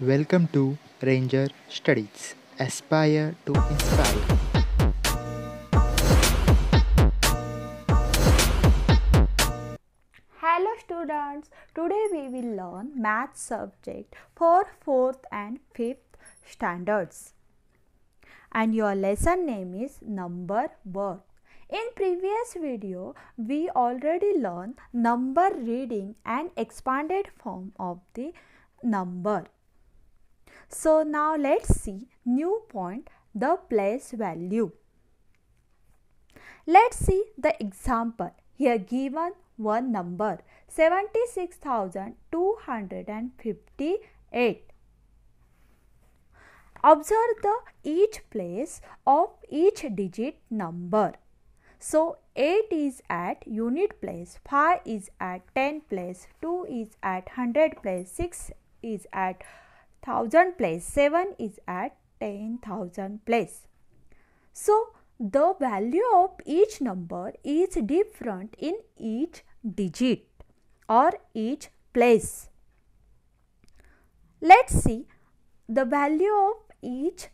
Welcome to Ranger Studies. Aspire to inspire. Hello students, today we will learn math subject for 4th and 5th standards. And your lesson name is number word. In previous video, we already learned number reading and expanded form of the number so now let's see new point the place value. Let's see the example. Here given one number 76,258. Observe the each place of each digit number. So 8 is at unit place, 5 is at 10 place, 2 is at 100 place, 6 is at 1000 place. 7 is at 10,000 place. So, the value of each number is different in each digit or each place. Let's see the value of each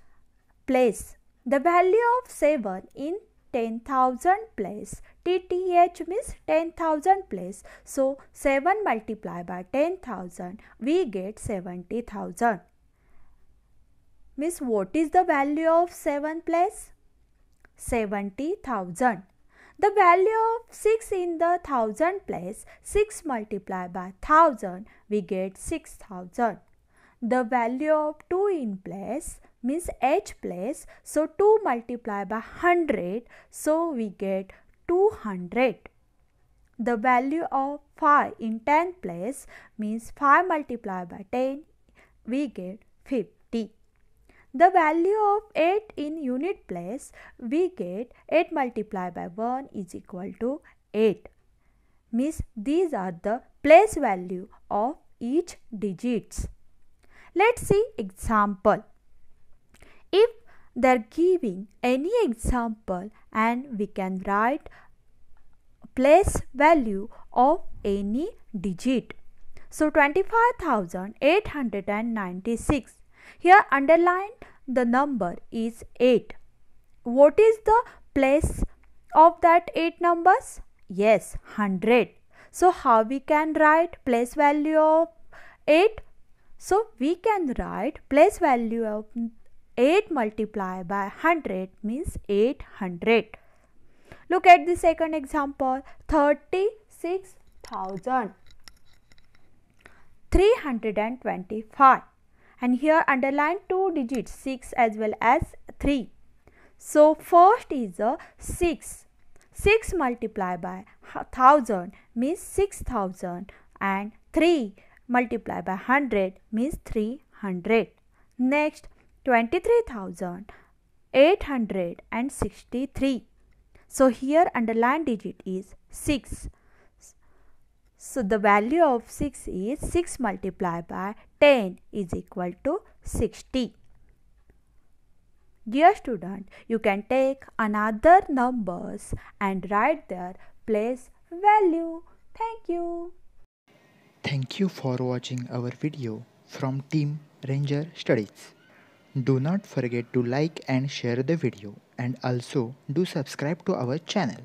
place. The value of 7 in 10,000 place. TTH means 10,000 place. So, 7 multiplied by 10,000, we get 70,000. Miss, what is the value of 7 place? 70,000. The value of 6 in the 1000 place, 6 multiplied by 1000, we get 6000. The value of 2 in place, means h place. So 2 multiplied by 100. So we get 200. The value of 5 in 10 place means 5 multiplied by 10. We get 50. The value of 8 in unit place we get 8 multiplied by 1 is equal to 8. Means these are the place value of each digits. Let's see example if they're giving any example and we can write place value of any digit. So 25,896. Here underlined the number is 8. What is the place of that 8 numbers? Yes, 100. So how we can write place value of 8? So we can write place value of 8 multiplied by 100 means 800. Look at the second example thirty-six thousand three hundred and twenty-five. 325 and here underline two digits 6 as well as 3. So first is a 6. 6 multiplied by 1000 means 6000 and 3 multiplied by 100 means 300. Next 23,863. So here underlined digit is 6. So the value of 6 is 6 multiplied by 10 is equal to 60. Dear student, you can take another numbers and write their place value. Thank you. Thank you for watching our video from Team Ranger Studies. Do not forget to like and share the video and also do subscribe to our channel.